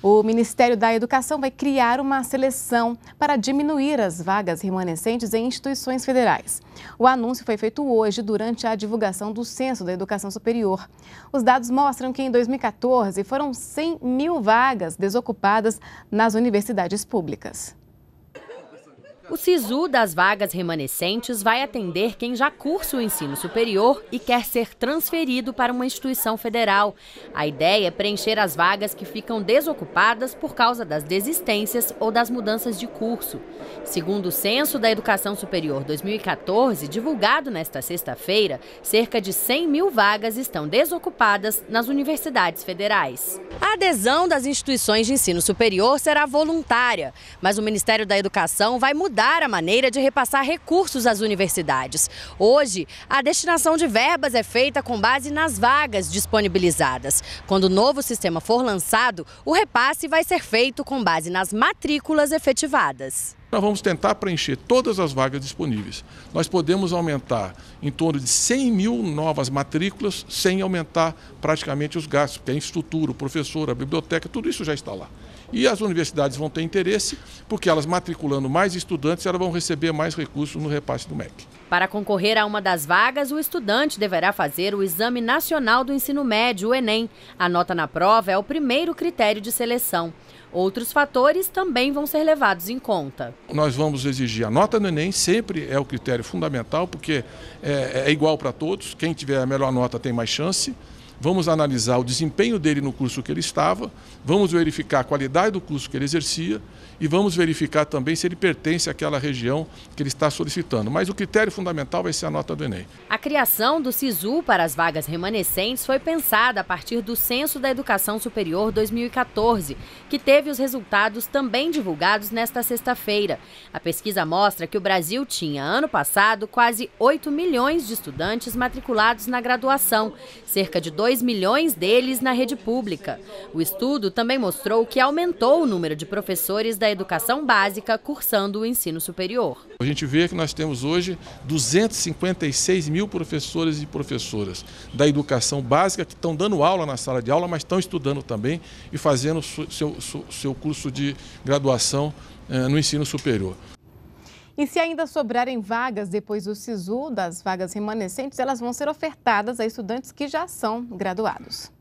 O Ministério da Educação vai criar uma seleção para diminuir as vagas remanescentes em instituições federais. O anúncio foi feito hoje durante a divulgação do Censo da Educação Superior. Os dados mostram que em 2014 foram 100 mil vagas desocupadas nas universidades públicas. O SISU das vagas remanescentes vai atender quem já cursa o ensino superior e quer ser transferido para uma instituição federal. A ideia é preencher as vagas que ficam desocupadas por causa das desistências ou das mudanças de curso. Segundo o Censo da Educação Superior 2014, divulgado nesta sexta-feira, cerca de 100 mil vagas estão desocupadas nas universidades federais. A adesão das instituições de ensino superior será voluntária, mas o Ministério da Educação vai mudar mudar a maneira de repassar recursos às universidades. Hoje, a destinação de verbas é feita com base nas vagas disponibilizadas. Quando o novo sistema for lançado, o repasse vai ser feito com base nas matrículas efetivadas. Nós vamos tentar preencher todas as vagas disponíveis. Nós podemos aumentar em torno de 100 mil novas matrículas sem aumentar praticamente os gastos, porque a é infraestrutura, o professor, a biblioteca, tudo isso já está lá. E as universidades vão ter interesse, porque elas matriculando mais estudantes, elas vão receber mais recursos no repasse do MEC. Para concorrer a uma das vagas, o estudante deverá fazer o Exame Nacional do Ensino Médio, o Enem. A nota na prova é o primeiro critério de seleção. Outros fatores também vão ser levados em conta. Nós vamos exigir a nota no Enem, sempre é o critério fundamental, porque é, é igual para todos. Quem tiver a melhor nota tem mais chance vamos analisar o desempenho dele no curso que ele estava, vamos verificar a qualidade do curso que ele exercia e vamos verificar também se ele pertence àquela região que ele está solicitando. Mas o critério fundamental vai ser a nota do Enem. A criação do SISU para as vagas remanescentes foi pensada a partir do Censo da Educação Superior 2014, que teve os resultados também divulgados nesta sexta-feira. A pesquisa mostra que o Brasil tinha, ano passado, quase 8 milhões de estudantes matriculados na graduação, cerca de 2 2 milhões deles na rede pública. O estudo também mostrou que aumentou o número de professores da educação básica cursando o ensino superior. A gente vê que nós temos hoje 256 mil professores e professoras da educação básica que estão dando aula na sala de aula, mas estão estudando também e fazendo seu, seu, seu curso de graduação eh, no ensino superior. E se ainda sobrarem vagas depois do SISU, das vagas remanescentes, elas vão ser ofertadas a estudantes que já são graduados.